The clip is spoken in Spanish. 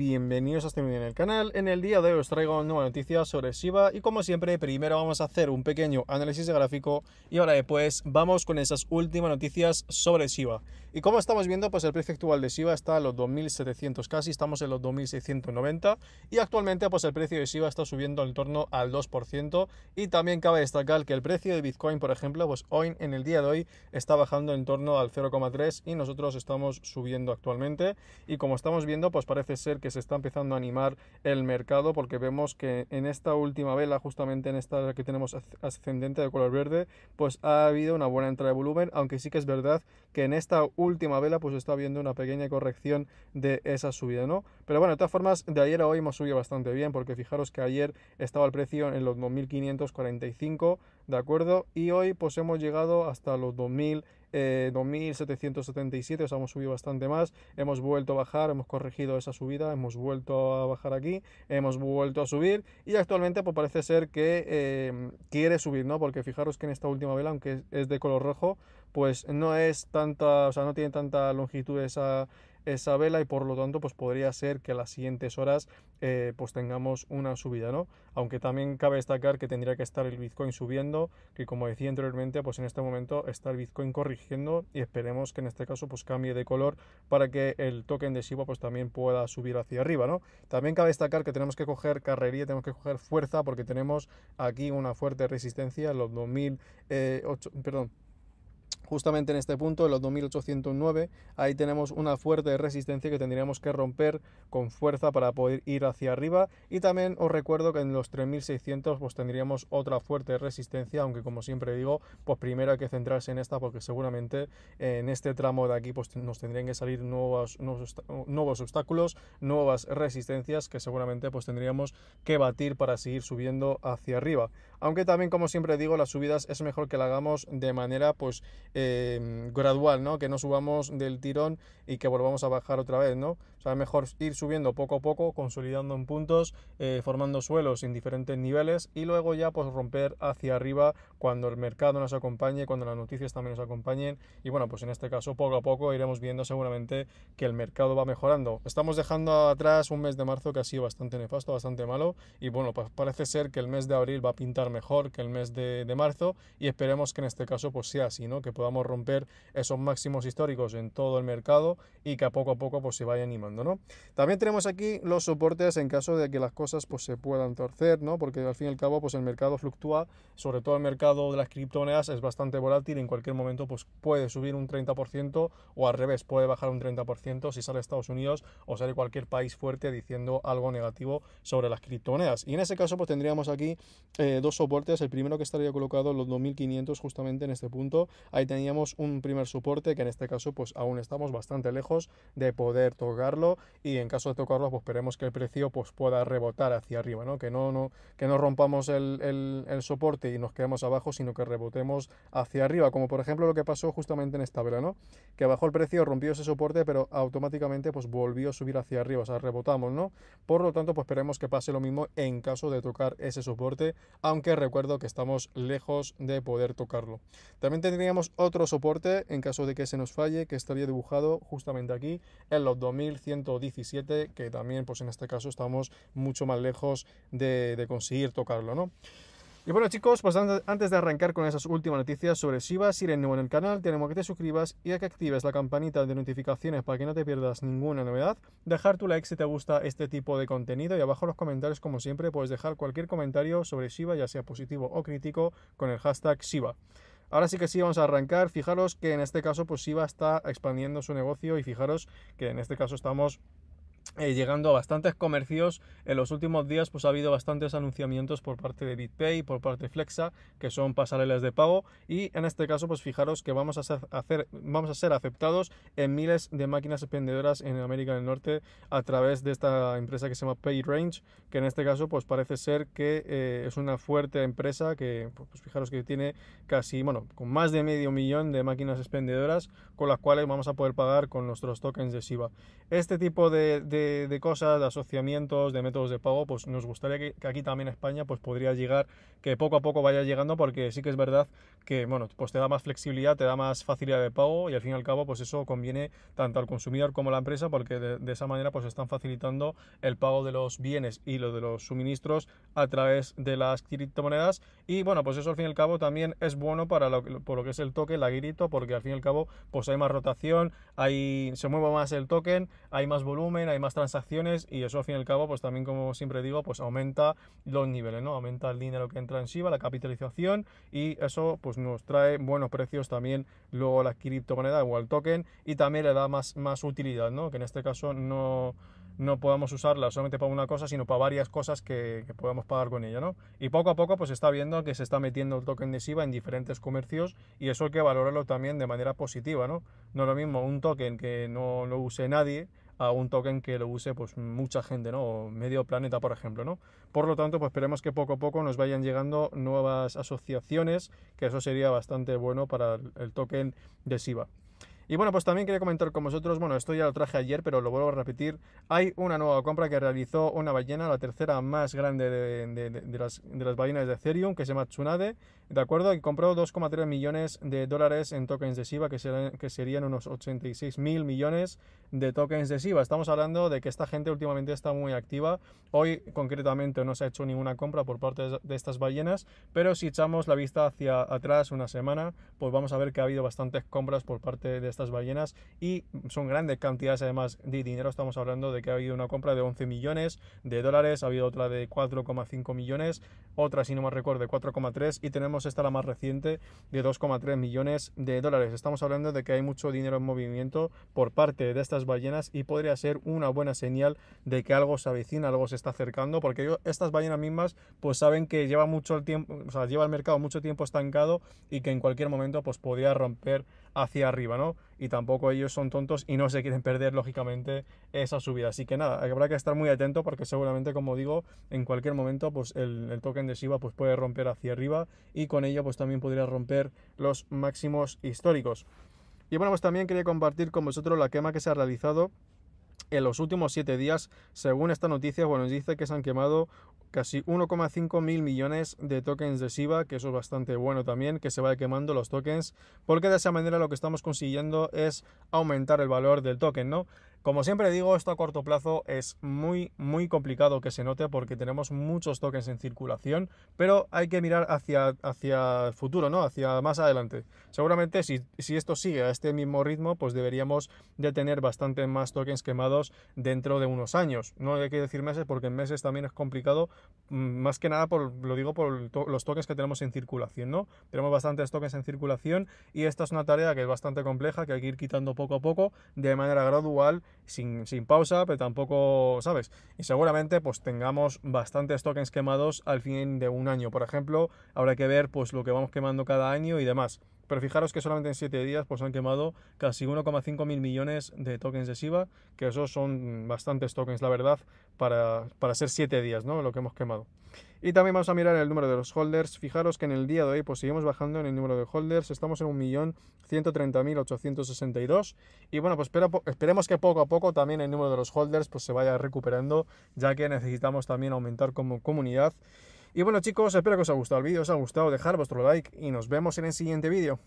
bienvenidos a este vídeo en el canal. En el día de hoy os traigo nueva noticias sobre Shiba y como siempre primero vamos a hacer un pequeño análisis de gráfico y ahora después vamos con esas últimas noticias sobre Shiba. Y como estamos viendo pues el precio actual de Shiba está a los 2700 casi, estamos en los 2690 y actualmente pues el precio de Shiba está subiendo en torno al 2% y también cabe destacar que el precio de Bitcoin por ejemplo pues hoy en el día de hoy está bajando en torno al 0,3 y nosotros estamos subiendo actualmente y como estamos viendo pues parece ser que se está empezando a animar el mercado porque vemos que en esta última vela, justamente en esta que tenemos ascendente de color verde, pues ha habido una buena entrada de volumen, aunque sí que es verdad que en esta última vela pues está habiendo una pequeña corrección de esa subida, ¿no? Pero bueno, de todas formas, de ayer a hoy hemos subido bastante bien, porque fijaros que ayer estaba el precio en los 2.545, ¿de acuerdo? Y hoy pues hemos llegado hasta los 2.000. 2.777, eh, o sea, hemos subido bastante más, hemos vuelto a bajar, hemos corregido esa subida, hemos vuelto a bajar aquí, hemos vuelto a subir y actualmente pues parece ser que eh, quiere subir, ¿no? Porque fijaros que en esta última vela, aunque es de color rojo, pues no es tanta, o sea, no tiene tanta longitud esa, esa vela y por lo tanto pues podría ser que a las siguientes horas eh, pues tengamos una subida, ¿no? Aunque también cabe destacar que tendría que estar el Bitcoin subiendo, que como decía anteriormente, pues en este momento está el Bitcoin corrigiendo y esperemos que en este caso pues cambie de color para que el token de Shiba pues también pueda subir hacia arriba, ¿no? También cabe destacar que tenemos que coger carrería, tenemos que coger fuerza porque tenemos aquí una fuerte resistencia, los 2008, eh, perdón, justamente en este punto, en los 2809, ahí tenemos una fuerte resistencia que tendríamos que romper con fuerza para poder ir hacia arriba. Y también os recuerdo que en los 3600 pues tendríamos otra fuerte resistencia, aunque como siempre digo, pues primero hay que centrarse en esta porque seguramente eh, en este tramo de aquí pues nos tendrían que salir nuevos, nuevos, obstáculos, nuevas resistencias que seguramente pues tendríamos que batir para seguir subiendo hacia arriba. Aunque también como siempre digo, las subidas es mejor que la hagamos de manera pues eh, gradual, ¿no? Que no subamos del tirón y que volvamos a bajar otra vez, ¿no? O sea, es mejor ir subiendo poco a poco, consolidando en puntos, eh, formando suelos en diferentes niveles y luego ya pues romper hacia arriba cuando el mercado nos acompañe, cuando las noticias también nos acompañen. Y bueno, pues en este caso poco a poco iremos viendo seguramente que el mercado va mejorando. Estamos dejando atrás un mes de marzo que ha sido bastante nefasto, bastante malo y bueno, pues parece ser que el mes de abril va a pintar mejor que el mes de, de marzo y esperemos que en este caso pues sea así, ¿no? Que podamos romper esos máximos históricos en todo el mercado y que a poco a poco pues se vaya animando. ¿no? También tenemos aquí los soportes en caso de que las cosas pues, se puedan torcer, ¿no? Porque al fin y al cabo pues, el mercado fluctúa, sobre todo el mercado de las criptomonedas es bastante volátil en cualquier momento pues, puede subir un 30% o al revés, puede bajar un 30% si sale Estados Unidos o sale cualquier país fuerte diciendo algo negativo sobre las criptomonedas. Y en ese caso pues tendríamos aquí eh, dos soportes, el primero que estaría colocado los 2500 justamente en este punto, ahí teníamos un primer soporte que en este caso pues aún estamos bastante lejos de poder tocarlo y en caso de tocarlo, pues esperemos que el precio pues, pueda rebotar hacia arriba, ¿no? Que no, no, que no rompamos el, soporte y nos quedemos abajo, sino que rebotemos hacia arriba, como por ejemplo lo que pasó justamente en esta vela, ¿no? Que bajó el precio, rompió ese soporte, pero automáticamente pues volvió a subir hacia arriba, o sea, rebotamos, ¿no? Por lo tanto, pues esperemos que pase lo mismo en caso de tocar ese soporte, aunque recuerdo que estamos lejos de poder tocarlo. También tendríamos otro soporte en caso de que se nos falle, que estaría dibujado justamente aquí en los 2500 117, que también pues en este caso estamos mucho más lejos de, conseguir tocarlo, ¿no? Y bueno chicos, pues antes de arrancar con esas últimas noticias sobre Shiba, si eres nuevo en el canal, tenemos que te suscribas y a que actives la campanita de notificaciones para que no te pierdas ninguna novedad, dejar tu like si te gusta este tipo de contenido y abajo en los comentarios como siempre puedes dejar cualquier comentario sobre Shiba, ya sea positivo o crítico, con el hashtag Shiba. Ahora sí que sí, vamos a arrancar. Fijaros que en este caso, pues Iba está expandiendo su negocio y fijaros que en este caso estamos eh, llegando a bastantes comercios. En los últimos días pues ha habido bastantes anunciamientos por parte de BitPay, por parte de Flexa, que son pasarelas de pago y en este caso pues fijaros que vamos a ser, hacer, vamos a ser aceptados en miles de máquinas expendedoras en América del Norte a través de esta empresa que se llama PayRange, que en este caso pues parece ser que eh, es una fuerte empresa que pues, pues fijaros que tiene casi, bueno, con más de medio millón de máquinas expendedoras con las cuales vamos a poder pagar con nuestros tokens de Shiba. Este tipo de de, cosas, de asociamientos, de métodos de pago, pues nos gustaría que, aquí también España pues podría llegar, que poco a poco vaya llegando, porque sí que es verdad que, bueno, pues te da más flexibilidad, te da más facilidad de pago y al fin y al cabo, pues eso conviene tanto al consumidor como a la empresa, porque de, esa manera pues están facilitando el pago de los bienes y lo de los suministros a través de las criptomonedas y, bueno, pues eso al fin y al cabo también es bueno para lo, por lo que es el token, la grito, porque al fin y al cabo pues hay más rotación, hay, se mueve más el token, hay más volumen, hay más transacciones y eso al fin y al cabo, pues también como siempre digo, pues aumenta los niveles, ¿no? Aumenta el dinero que entra en Shiba, la capitalización y eso pues nos trae buenos precios también luego la criptomoneda o el token y también le da más, más utilidad, ¿no? Que en este caso no no podamos usarla solamente para una cosa, sino para varias cosas que, que, podamos pagar con ella, ¿no? Y poco a poco pues se está viendo que se está metiendo el token de Shiba en diferentes comercios y eso hay que valorarlo también de manera positiva, ¿no? No es lo mismo un token que no lo use nadie a un token que lo use pues mucha gente, ¿no? O medio planeta, por ejemplo, ¿no? Por lo tanto, pues esperemos que poco a poco nos vayan llegando nuevas asociaciones, que eso sería bastante bueno para el token de SIBA. Y bueno, pues también quería comentar con vosotros, bueno, esto ya lo traje ayer, pero lo vuelvo a repetir, hay una nueva compra que realizó una ballena, la tercera más grande de, de, de, las, ballenas de Ethereum, que se llama Tsunade, ¿de acuerdo? Y compró 2,3 millones de dólares en tokens de SIVA, que, que serían unos 86 mil millones de tokens de SIVA. Estamos hablando de que esta gente últimamente está muy activa. Hoy concretamente no se ha hecho ninguna compra por parte de estas ballenas, pero si echamos la vista hacia atrás una semana, pues vamos a ver que ha habido bastantes compras por parte de estas estas ballenas y son grandes cantidades además de dinero. Estamos hablando de que ha habido una compra de 11 millones de dólares, ha habido otra de 4,5 millones, otra, si no me recuerdo, de 4,3 y tenemos esta la más reciente de 2,3 millones de dólares. Estamos hablando de que hay mucho dinero en movimiento por parte de estas ballenas y podría ser una buena señal de que algo se avecina, algo se está acercando, porque estas ballenas mismas pues saben que lleva mucho el tiempo, o sea, lleva el mercado mucho tiempo estancado y que en cualquier momento pues podría romper hacia arriba, ¿no? Y tampoco ellos son tontos y no se quieren perder, lógicamente, esa subida. Así que nada, habrá que estar muy atento porque seguramente, como digo, en cualquier momento, pues el, el token de Shiba pues, puede romper hacia arriba y con ello, pues también podría romper los máximos históricos. Y bueno, pues también quería compartir con vosotros la quema que se ha realizado en los últimos siete días, según esta noticia, bueno, nos dice que se han quemado casi 1,5 mil millones de tokens de SIBA, que eso es bastante bueno también, que se vaya quemando los tokens, porque de esa manera lo que estamos consiguiendo es aumentar el valor del token, ¿no? Como siempre digo, esto a corto plazo es muy, muy complicado que se note porque tenemos muchos tokens en circulación, pero hay que mirar hacia, hacia el futuro, ¿no? Hacia más adelante. Seguramente si, esto sigue a este mismo ritmo, pues deberíamos de tener bastante más tokens quemados dentro de unos años. No hay que decir meses porque en meses también es complicado, mm, más que nada por, lo digo por los tokens que tenemos en circulación, ¿no? Tenemos bastantes tokens en circulación y esta es una tarea que es bastante compleja, que hay que ir quitando poco a poco, de manera gradual sin, sin, pausa, pero tampoco, ¿sabes? Y seguramente pues tengamos bastantes tokens quemados al fin de un año, por ejemplo. Habrá que ver pues lo que vamos quemando cada año y demás. Pero fijaros que solamente en 7 días pues, han quemado casi 1,5 mil millones de tokens de SIBA, que esos son bastantes tokens, la verdad, para, ser 7 días, ¿no? Lo que hemos quemado. Y también vamos a mirar el número de los holders. Fijaros que en el día de hoy pues seguimos bajando en el número de holders. Estamos en 1.130.862. Y bueno, pues esperemos que poco a poco también el número de los holders pues se vaya recuperando, ya que necesitamos también aumentar como comunidad. Y bueno chicos, espero que os haya gustado el vídeo, os ha gustado, dejar vuestro like y nos vemos en el siguiente vídeo.